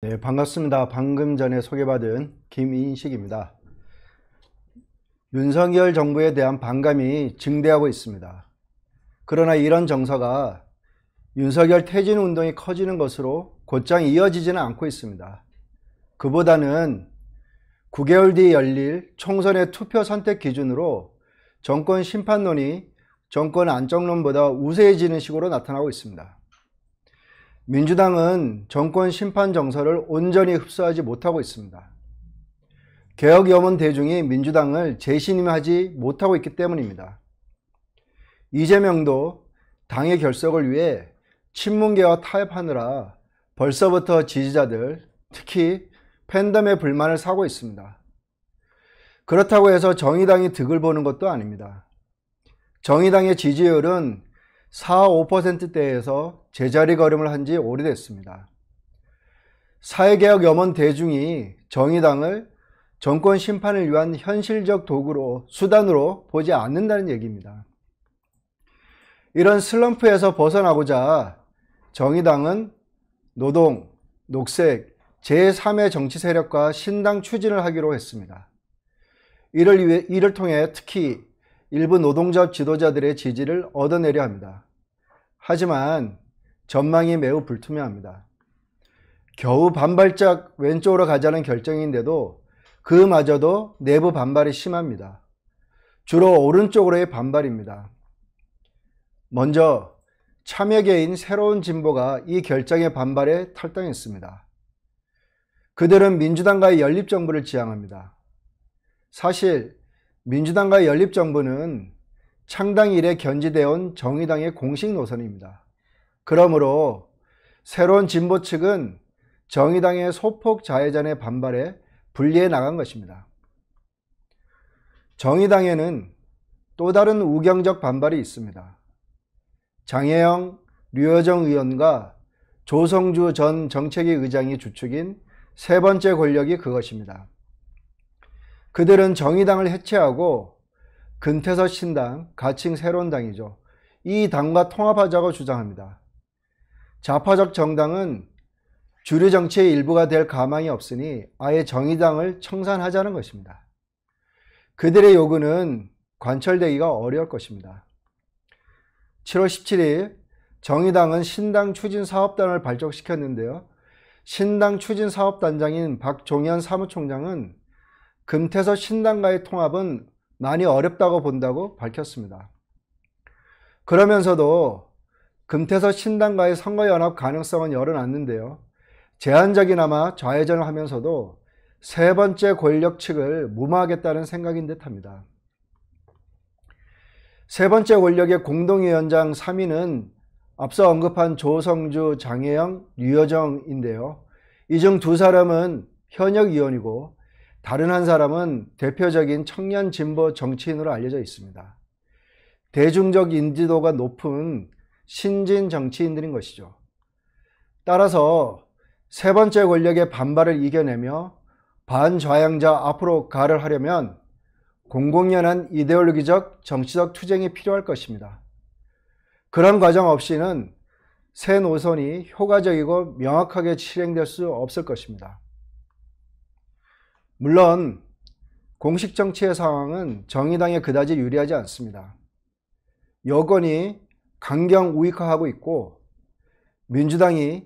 네, 반갑습니다. 방금 전에 소개받은 김인식입니다. 윤석열 정부에 대한 반감이 증대하고 있습니다. 그러나 이런 정서가 윤석열 퇴진 운동이 커지는 것으로 곧장 이어지지는 않고 있습니다. 그보다는 9개월 뒤 열릴 총선의 투표 선택 기준으로 정권 심판론이 정권 안정론보다 우세해지는 식으로 나타나고 있습니다. 민주당은 정권 심판 정서를 온전히 흡수하지 못하고 있습니다. 개혁 염원 대중이 민주당을 재신임하지 못하고 있기 때문입니다. 이재명도 당의 결석을 위해 친문계와 타협하느라 벌써부터 지지자들, 특히 팬덤의 불만을 사고 있습니다. 그렇다고 해서 정의당이 득을 보는 것도 아닙니다. 정의당의 지지율은 4, 5%대에서 제자리 걸음을 한지 오래됐습니다. 사회개혁 염원 대중이 정의당을 정권 심판을 위한 현실적 도구로 수단으로 보지 않는다는 얘기입니다. 이런 슬럼프에서 벗어나고자 정의당은 노동, 녹색, 제3의 정치 세력과 신당 추진을 하기로 했습니다. 이를, 위해, 이를 통해 특히 일부 노동자 지도자들의 지지를 얻어내려 합니다. 하지만 전망이 매우 불투명합니다. 겨우 반발짝 왼쪽으로 가자는 결정인데도 그마저도 내부 반발이 심합니다. 주로 오른쪽으로의 반발입니다. 먼저 참여계인 새로운 진보가 이 결정의 반발에 탈당했습니다. 그들은 민주당과의 연립정부를 지향합니다. 사실 민주당과 연립정부는 창당 이래 견지되어 온 정의당의 공식 노선입니다. 그러므로 새로운 진보 측은 정의당의 소폭 자해전의 반발에 분리해 나간 것입니다. 정의당에는 또 다른 우경적 반발이 있습니다. 장혜영, 류여정 의원과 조성주 전 정책위 의장이 주축인 세 번째 권력이 그것입니다. 그들은 정의당을 해체하고 근태서 신당, 가칭 새로운 당이죠. 이 당과 통합하자고 주장합니다. 좌파적 정당은 주류 정치의 일부가 될 가망이 없으니 아예 정의당을 청산하자는 것입니다. 그들의 요구는 관철되기가 어려울 것입니다. 7월 17일 정의당은 신당 추진 사업단을 발족시켰는데요. 신당 추진 사업단장인 박종현 사무총장은 금태서 신당과의 통합은 많이 어렵다고 본다고 밝혔습니다. 그러면서도 금태서 신당과의 선거연합 가능성은 열어놨는데요. 제한적이나마 좌회전을 하면서도 세 번째 권력 측을 무마하겠다는 생각인 듯합니다. 세 번째 권력의 공동위원장 3위는 앞서 언급한 조성주, 장혜영, 류여정인데요. 이 중 두 사람은 현역 위원이고 다른 한 사람은 대표적인 청년 진보 정치인으로 알려져 있습니다. 대중적 인지도가 높은 신진 정치인들인 것이죠. 따라서 세 번째 권력의 반발을 이겨내며 반좌향자 앞으로 가를 하려면 공공연한 이데올로기적 정치적 투쟁이 필요할 것입니다. 그런 과정 없이는 새 노선이 효과적이고 명확하게 실행될 수 없을 것입니다. 물론 공식 정치의 상황은 정의당에 그다지 유리하지 않습니다. 여건이 강경 우익화하고 있고 민주당이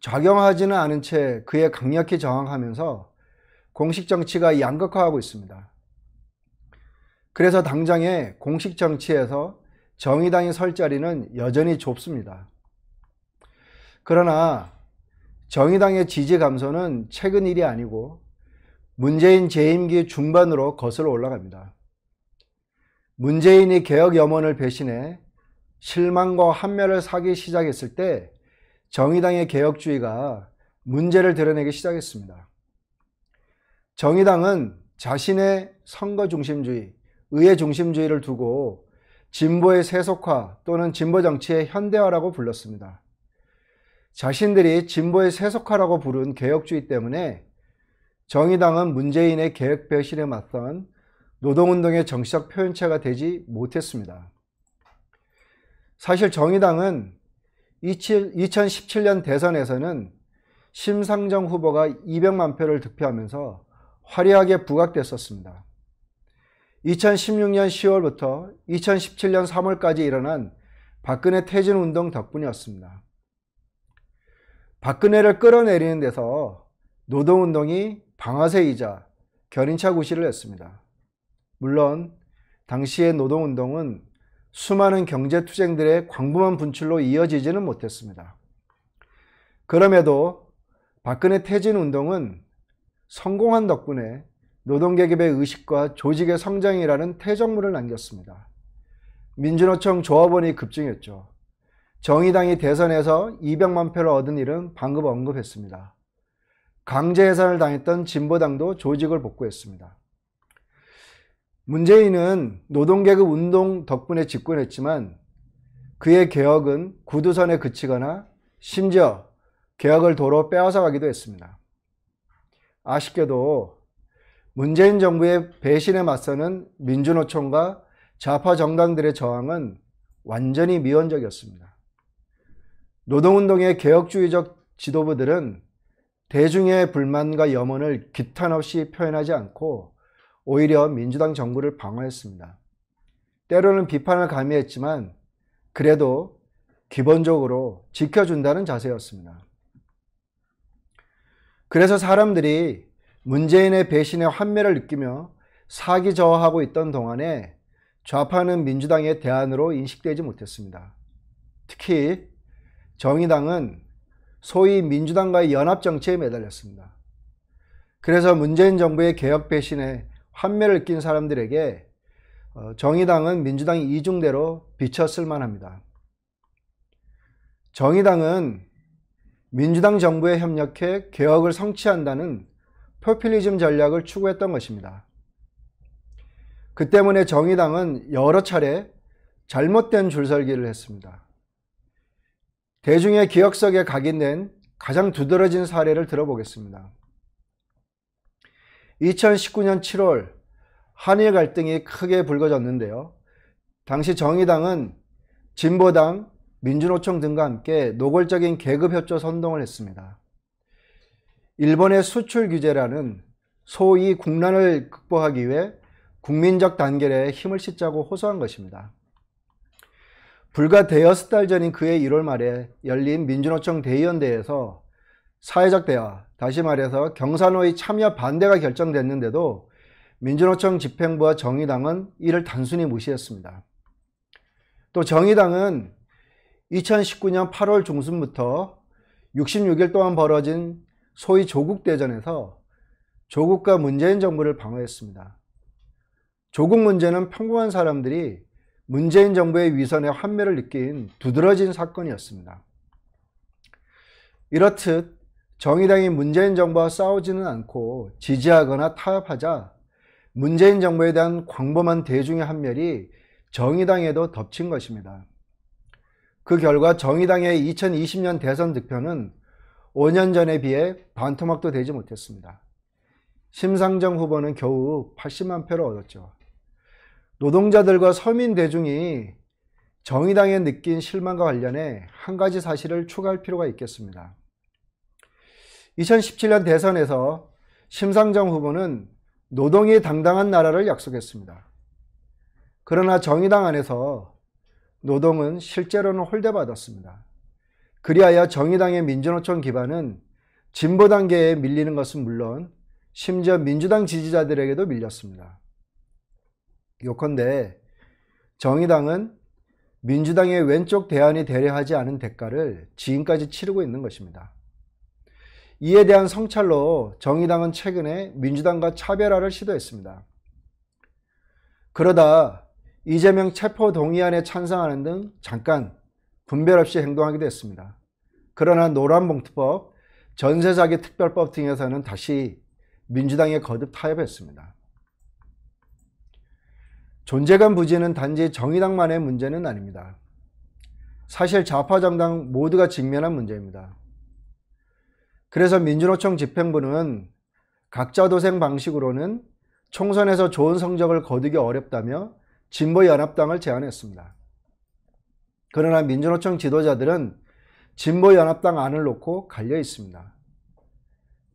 작용하지는 않은 채 그에 강력히 저항하면서 공식 정치가 양극화하고 있습니다. 그래서 당장의 공식 정치에서 정의당이 설 자리는 여전히 좁습니다. 그러나 정의당의 지지 감소는 최근 일이 아니고 문재인 재임기 중반으로 거슬러 올라갑니다. 문재인이 개혁 염원을 배신해 실망과 한멸을 사기 시작했을 때 정의당의 개혁주의가 문제를 드러내기 시작했습니다. 정의당은 자신의 선거 중심주의, 의회 중심주의를 두고 진보의 세속화 또는 진보 정치의 현대화라고 불렀습니다. 자신들이 진보의 세속화라고 부른 개혁주의 때문에 정의당은 문재인의 계획 배신에 맞선 노동운동의 정치적 표현체가 되지 못했습니다. 사실 정의당은 2017년 대선에서는 심상정 후보가 200만 표를 득표하면서 화려하게 부각됐었습니다. 2016년 10월부터 2017년 3월까지 일어난 박근혜 퇴진 운동 덕분이었습니다. 박근혜를 끌어내리는 데서 노동운동이 방아쇠이자 견인차 구실을 했습니다. 물론 당시의 노동운동은 수많은 경제투쟁들의 광범한 분출로 이어지지는 못했습니다. 그럼에도 박근혜 퇴진운동은 성공한 덕분에 노동계급의 의식과 조직의 성장이라는 퇴적물을 남겼습니다. 민주노총 조합원이 급증했죠. 정의당이 대선에서 200만 표를 얻은 일은 방금 언급했습니다. 강제 해산을 당했던 진보당도 조직을 복구했습니다. 문재인은 노동계급 운동 덕분에 집권했지만 그의 개혁은 구두선에 그치거나 심지어 개혁을 도로 빼앗아가기도 했습니다. 아쉽게도 문재인 정부의 배신에 맞서는 민주노총과 좌파 정당들의 저항은 완전히 미온적이었습니다. 노동운동의 개혁주의적 지도부들은 대중의 불만과 염원을 규탄 없이 표현하지 않고 오히려 민주당 정부를 방어했습니다. 때로는 비판을 가미했지만 그래도 기본적으로 지켜준다는 자세였습니다. 그래서 사람들이 문재인의 배신의 환멸을 느끼며 사기 저하하고 있던 동안에 좌파는 민주당의 대안으로 인식되지 못했습니다. 특히 정의당은 소위 민주당과의 연합 정치에 매달렸습니다. 그래서 문재인 정부의 개혁 배신에 환멸을 낀 사람들에게 어, 정의당은 민주당이 이중대로 비쳤을 만합니다. 정의당은 민주당 정부에 협력해 개혁을 성취한다는 포퓰리즘 전략을 추구했던 것입니다. 그 때문에 정의당은 여러 차례 잘못된 줄설기를 했습니다. 대중의 기억 속에 각인된 가장 두드러진 사례를 들어보겠습니다. 2019년 7월 한일 갈등이 크게 불거졌는데요. 당시 정의당은 진보당, 민주노총 등과 함께 노골적인 계급협조 선동을 했습니다. 일본의 수출 규제라는 소위 국난을 극복하기 위해 국민적 단결에 힘을 싣자고 호소한 것입니다. 불과 대여섯 달 전인 그해 1월 말에 열린 민주노총 대의원대회에서 사회적 대화, 다시 말해서 경산호의 참여 반대가 결정됐는데도 민주노총 집행부와 정의당은 이를 단순히 무시했습니다. 또 정의당은 2019년 8월 중순부터 66일 동안 벌어진 소위 조국 대전에서 조국과 문재인 정부를 방어했습니다. 조국 문제는 평범한 사람들이 문재인 정부의 위선에 환멸을 느낀 두드러진 사건이었습니다. 이렇듯 정의당이 문재인 정부와 싸우지는 않고 지지하거나 타협하자 문재인 정부에 대한 광범한 대중의 한멸이 정의당에도 덮친 것입니다. 그 결과 정의당의 2020년 대선 득표는 5년 전에 비해 반토막도 되지 못했습니다. 심상정 후보는 겨우 80만 표를 얻었죠. 노동자들과 서민 대중이 정의당에 느낀 실망과 관련해 한 가지 사실을 추가할 필요가 있겠습니다. 2017년 대선에서 심상정 후보는 노동이 당당한 나라를 약속했습니다. 그러나 정의당 안에서 노동은 실제로는 홀대받았습니다. 그리하여 정의당의 민주노총 기반은 진보 단계에 밀리는 것은 물론 심지어 민주당 지지자들에게도 밀렸습니다. 요컨대 정의당은 민주당의 왼쪽 대안이 대례하지 않은 대가를 지금까지 치르고 있는 것입니다. 이에 대한 성찰로 정의당은 최근에 민주당과 차별화를 시도했습니다. 그러다 이재명 체포 동의안에 찬성하는 등 잠깐 분별 없이 행동하기도 했습니다. 그러나 노란봉투법, 전세자기 특별법 등에서는 다시 민주당에 거듭 타협했습니다. 존재감 부재는 단지 정의당만의 문제는 아닙니다. 사실 좌파 정당 모두가 직면한 문제입니다. 그래서 민주노총 집행부는 각자 도생 방식으로는 총선에서 좋은 성적을 거두기 어렵다며 진보연합당을 제안했습니다. 그러나 민주노총 지도자들은 진보연합당 안을 놓고 갈려 있습니다.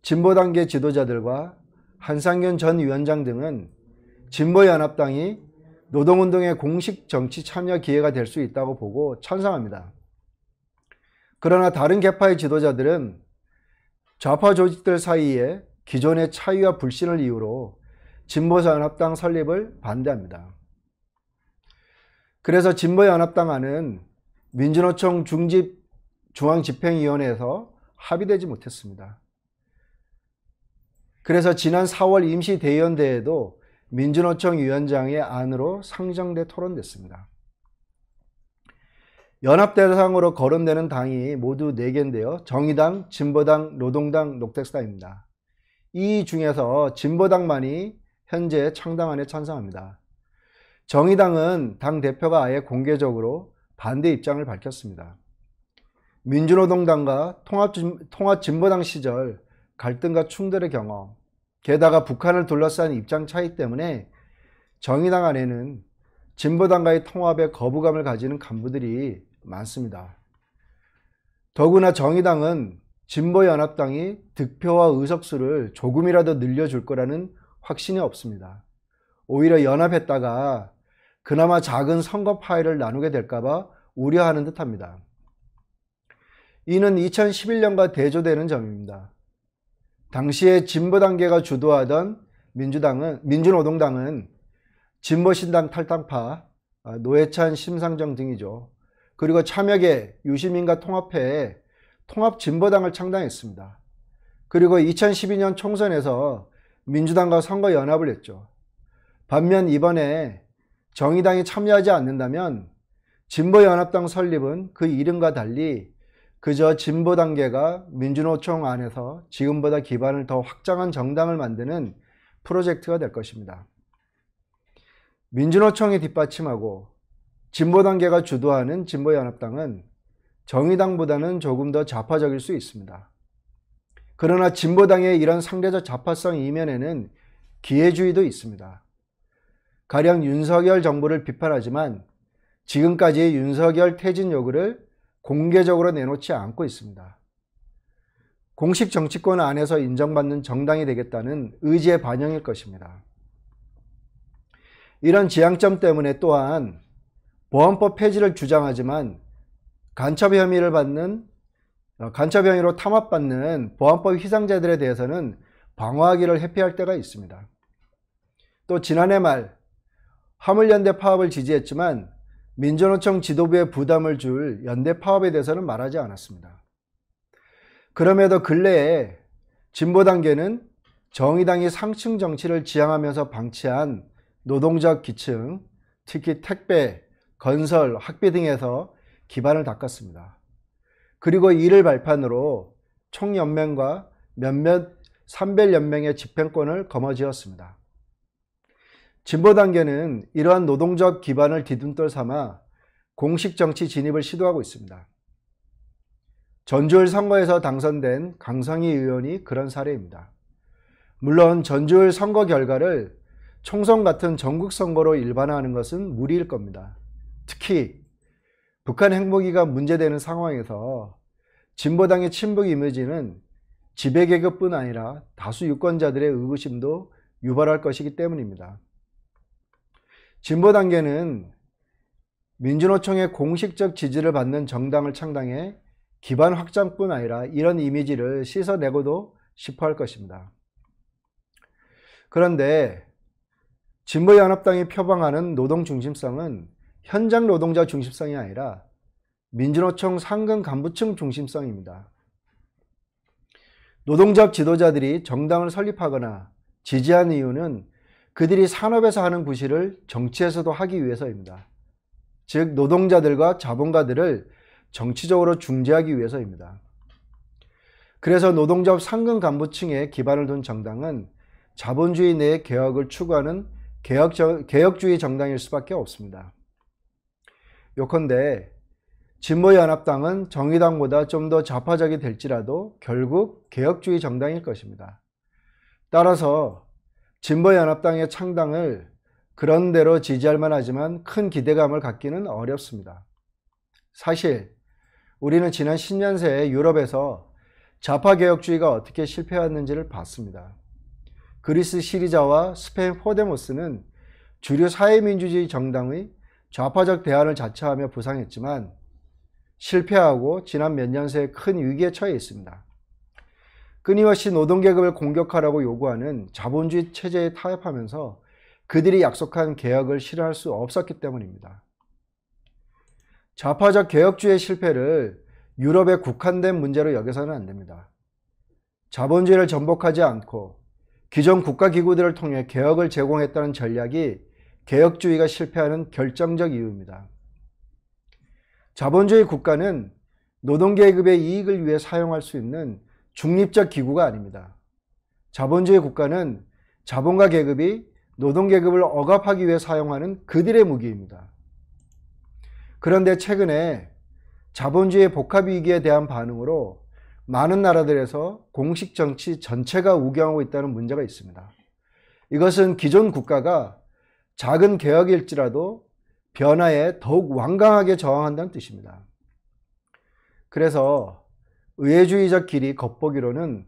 진보단계 지도자들과 한상균 전 위원장 등은 진보연합당이 노동운동의 공식 정치 참여 기회가 될 수 있다고 보고 찬성합니다. 그러나 다른 개파의 지도자들은 좌파 조직들 사이에 기존의 차이와 불신을 이유로 진보연합당 설립을 반대합니다. 그래서 진보연합당 안은 민주노총 중집 중앙집행위원회에서 합의되지 못했습니다. 그래서 지난 4월 임시대의원대회에도 민주노총 위원장의 안으로 상정돼 토론됐습니다. 연합 대상으로 거론되는 당이 모두 4개인데요. 정의당, 진보당, 노동당, 녹색당입니다. 이 중에서 진보당만이 현재 창당안에 찬성합니다. 정의당은 당 대표가 아예 공개적으로 반대 입장을 밝혔습니다. 민주노동당과 통합, 통합진보당 시절 갈등과 충돌의 경험, 게다가 북한을 둘러싼 입장 차이 때문에 정의당 안에는 진보당과의 통합에 거부감을 가지는 간부들이 많습니다. 더구나 정의당은 진보연합당이 득표와 의석수를 조금이라도 늘려줄 거라는 확신이 없습니다. 오히려 연합했다가 그나마 작은 선거 파일을 나누게 될까봐 우려하는 듯합니다. 이는 2011년과 대조되는 점입니다. 당시에 진보 단계가 주도하던 민주당은 민주노동당은 진보 신당 탈당파 아, 노회찬 심상정 등이죠. 그리고 참여계 유시민과 통합해 통합 진보당을 창당했습니다. 그리고 2012년 총선에서 민주당과 선거 연합을 했죠. 반면 이번에 정의당이 참여하지 않는다면 진보연합당 설립은 그 이름과 달리 그저 진보 단계가 민주노총 안에서 지금보다 기반을 더 확장한 정당을 만드는 프로젝트가 될 것입니다. 민주노총이 뒷받침하고 진보 단계가 주도하는 진보연합당은 정의당보다는 조금 더 좌파적일 수 있습니다. 그러나 진보당의 이런 상대적 좌파성 이면에는 기회주의도 있습니다. 가령 윤석열 정부를 비판하지만 지금까지 윤석열 퇴진 요구를 공개적으로 내놓지 않고 있습니다. 공식 정치권 안에서 인정받는 정당이 되겠다는 의지의 반영일 것입니다. 이런 지향점 때문에 또한 보안법 폐지를 주장하지만 간첩 혐의를 받는 어, 간첩 혐의로 탐압받는 보안법 희생자들에 대해서는 방어하기를 회피할 때가 있습니다. 또 지난해 말 화물연대 파업을 지지했지만 민주노총 지도부에 부담을 줄 연대 파업에 대해서는 말하지 않았습니다. 그럼에도 근래에 진보단계는 정의당이 상층 정치를 지향하면서 방치한 노동자 기층, 특히 택배, 건설, 학비 등에서 기반을 닦았습니다. 그리고 이를 발판으로 총연맹과 몇몇 산별연맹의 집행권을 거머쥐었습니다. 진보 단계는 이러한 노동적 기반을 뒤둥돌 삼아 공식 정치 진입을 시도하고 있습니다. 전주을 선거에서 당선된 강성희 의원이 그런 사례입니다. 물론 전주을 선거 결과를 총선 같은 전국 선거로 일반화하는 것은 무리일 겁니다. 특히 북한 핵무기가 문제되는 상황에서 진보당의 친북 이미지는 지배계급뿐 아니라 다수 유권자들의 의구심도 유발할 것이기 때문입니다. 진보 단계는 민주노총의 공식적 지지를 받는 정당을 창당해 기반 확장뿐 아니라 이런 이미지를 씻어내고도 싶어 할 것입니다. 그런데 진보연합당이 표방하는 노동 중심성은 현장 노동자 중심성이 아니라 민주노총 상근 간부층 중심성입니다. 노동적 지도자들이 정당을 설립하거나 지지한 이유는 그들이 산업에서 하는 구실을 정치에서도 하기 위해서입니다. 즉 노동자들과 자본가들을 정치적으로 중재하기 위해서입니다. 그래서 노동자 상근 간부층에 기반을 둔 정당은 자본주의 내의 개혁을 추구하는 개혁 개혁주의 정당일 수밖에 없습니다. 요컨대 진보연합당은 정의당보다 좀 더 좌파적이 될지라도 결국 개혁주의 정당일 것입니다. 따라서 진보연합당의 창당을 그런대로 지지할 만하지만 큰 기대감을 갖기는 어렵습니다. 사실 우리는 지난 10년새에 유럽에서 좌파개혁주의가 어떻게 실패했는지를 봤습니다. 그리스 시리자와 스페인 포데모스는 주류 사회민주주의 정당의 좌파적 대안을 자처하며 부상했지만 실패하고 지난 몇 년새 큰 위기에 처해 있습니다. 끊임없이 노동계급을 공격하라고 요구하는 자본주의 체제에 타협하면서 그들이 약속한 개혁을 실현할 수 없었기 때문입니다. 좌파적 개혁주의 실패를 유럽의 국한된 문제로 여겨서는 안 됩니다. 자본주의를 전복하지 않고 기존 국가기구들을 통해 개혁을 제공했다는 전략이 개혁주의가 실패하는 결정적 이유입니다. 자본주의 국가는 노동계급의 이익을 위해 사용할 수 있는 중립적 기구가 아닙니다. 자본주의 국가는 자본가 계급이 노동계급을 억압하기 위해 사용하는 그들의 무기입니다. 그런데 최근에 자본주의 복합위기에 대한 반응으로 많은 나라들에서 공식 정치 전체가 우경하고 있다는 문제가 있습니다. 이것은 기존 국가가 작은 개혁일지라도 변화에 더욱 완강하게 저항한다는 뜻입니다. 그래서 의회주의적 길이 겉보기로는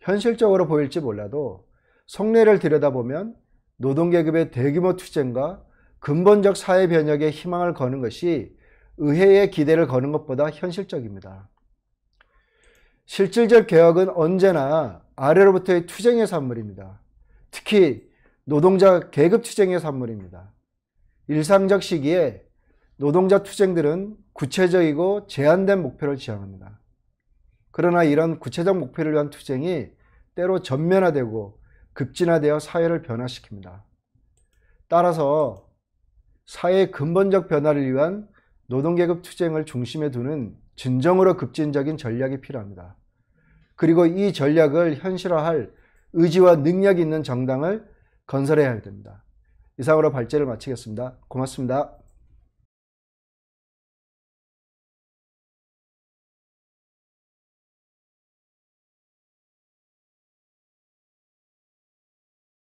현실적으로 보일지 몰라도 속내를 들여다보면 노동계급의 대규모 투쟁과 근본적 사회 변혁에 희망을 거는 것이 의회의 기대를 거는 것보다 현실적입니다. 실질적 개혁은 언제나 아래로부터의 투쟁의 산물입니다. 특히 노동자 계급 투쟁의 산물입니다. 일상적 시기에 노동자 투쟁들은 구체적이고 제한된 목표를 지향합니다. 그러나 이런 구체적 목표를 위한 투쟁이 때로 전면화되고 급진화되어 사회를 변화시킵니다. 따라서 사회의 근본적 변화를 위한 노동계급 투쟁을 중심에 두는 진정으로 급진적인 전략이 필요합니다. 그리고 이 전략을 현실화할 의지와 능력이 있는 정당을 건설해야 됩니다. 이상으로 발제를 마치겠습니다. 고맙습니다.